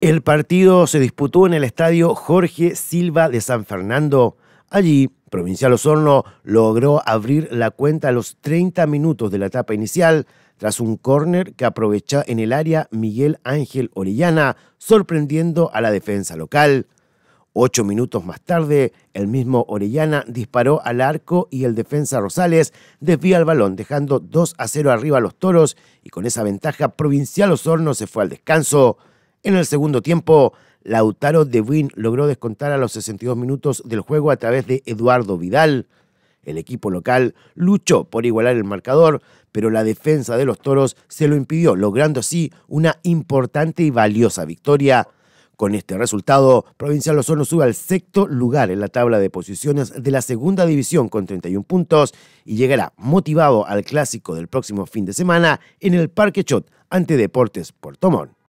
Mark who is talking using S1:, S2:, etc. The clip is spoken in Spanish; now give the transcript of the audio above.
S1: El partido se disputó en el estadio Jorge Silva de San Fernando. Allí, Provincial Osorno logró abrir la cuenta a los 30 minutos de la etapa inicial tras un córner que aprovechó en el área Miguel Ángel Orellana, sorprendiendo a la defensa local. Ocho minutos más tarde, el mismo Orellana disparó al arco y el defensa Rosales desvía el balón, dejando 2 a 0 arriba a los toros y con esa ventaja Provincial Osorno se fue al descanso. En el segundo tiempo, Lautaro de Buin logró descontar a los 62 minutos del juego a través de Eduardo Vidal. El equipo local luchó por igualar el marcador, pero la defensa de los toros se lo impidió, logrando así una importante y valiosa victoria. Con este resultado, Provincial Osorno sube al sexto lugar en la tabla de posiciones de la segunda división con 31 puntos y llegará motivado al clásico del próximo fin de semana en el Parque Chot ante Deportes Puerto